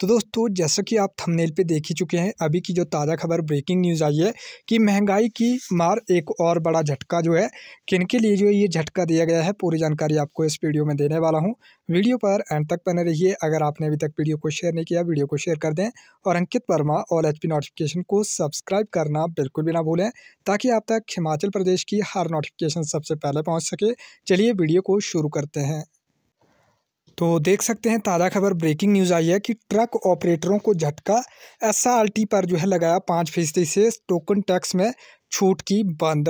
तो दोस्तों जैसा कि आप थंबनेल पे देख ही चुके हैं अभी की जो ताज़ा खबर ब्रेकिंग न्यूज़ आई है कि महंगाई की मार एक और बड़ा झटका जो है किन के लिए जो है ये झटका दिया गया है पूरी जानकारी आपको इस वीडियो में देने वाला हूँ वीडियो पर एंड तक बने रहिए अगर आपने अभी तक वीडियो को शेयर नहीं किया वीडियो को शेयर कर दें और Ankit Verma all H notification को सब्सक्राइब करना बिल्कुल भी ना भूलें ताकि आप तक हिमाचल प्रदेश की हर नोटिफिकेशन सबसे पहले पहुँच सके चलिए वीडियो को शुरू करते हैं तो देख सकते हैं ताज़ा खबर ब्रेकिंग न्यूज़ आई है कि ट्रक ऑपरेटरों को झटका एसआरटी पर जो है लगाया पाँच फीसदी से टोकन टैक्स में छूट की बंद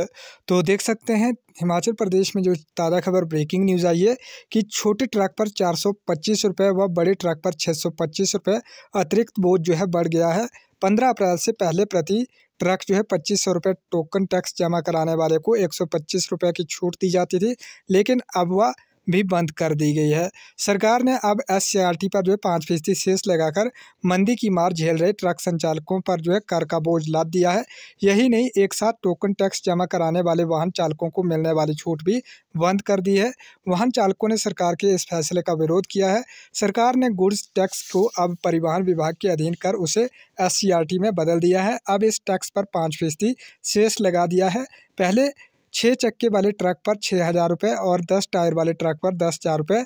तो देख सकते हैं हिमाचल प्रदेश में जो ताज़ा खबर ब्रेकिंग न्यूज़ आई है कि छोटे ट्रक पर चार सौ पच्चीस रुपये व बड़े ट्रक पर छः सौ पच्चीस रुपये अतिरिक्त बोझ जो है बढ़ गया है पंद्रह अप्रैल से पहले प्रति ट्रक जो है पच्चीस सौ रुपये टोकन टैक्स जमा कराने वाले को एक सौ पच्चीस रुपये की छूट दी जाती थी लेकिन अब वह भी बंद कर दी गई है सरकार ने अब एस पर जो है पाँच फीसदी सेस लगाकर मंदी की मार झेल रहे ट्रक संचालकों पर जो है कर का बोझ लाद दिया है यही नहीं एक साथ टोकन टैक्स जमा कराने वाले वाहन चालकों को मिलने वाली छूट भी बंद कर दी है वाहन चालकों ने सरकार के इस फैसले का विरोध किया है सरकार ने गुड्स टैक्स को अब परिवहन विभाग के अधीन कर उसे एस में बदल दिया है अब इस टैक्स पर पाँच फीसदी सेस लगा दिया है पहले छः चक्के वाले ट्रक पर छः हज़ार रुपये और दस टायर वाले ट्रक पर दस हज़ार रुपये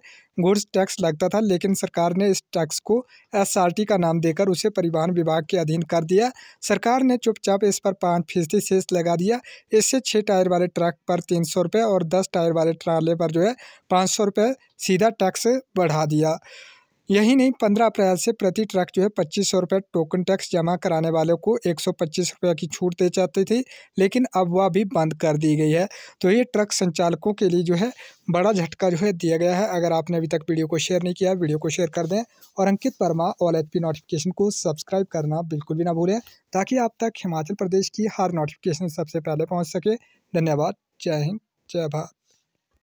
गुड्स टैक्स लगता था लेकिन सरकार ने इस टैक्स को एसआरटी का नाम देकर उसे परिवहन विभाग के अधीन कर दिया सरकार ने चुपचाप इस पर पाँच फीसदी सेस लगा दिया इससे छः टायर वाले ट्रक पर तीन सौ रुपये और दस टायर वाले ट्राले पर जो है पाँच सौ रुपये सीधा टैक्स बढ़ा दिया यही नहीं पंद्रह अप्रैल से प्रति ट्रक जो है पच्चीस सौ रुपये टोकन टैक्स जमा कराने वालों को एक सौ पच्चीस रुपये की छूट दे जाती थी लेकिन अब वह भी बंद कर दी गई है तो ये ट्रक संचालकों के लिए जो है बड़ा झटका जो है दिया गया है अगर आपने अभी तक वीडियो को शेयर नहीं किया वीडियो को शेयर कर दें और Ankit Verma all H P notification को सब्सक्राइब करना बिल्कुल भी ना भूलें ताकि आप तक हिमाचल प्रदेश की हर नोटिफिकेशन सबसे पहले पहुँच सके धन्यवाद जय हिंद जय भारत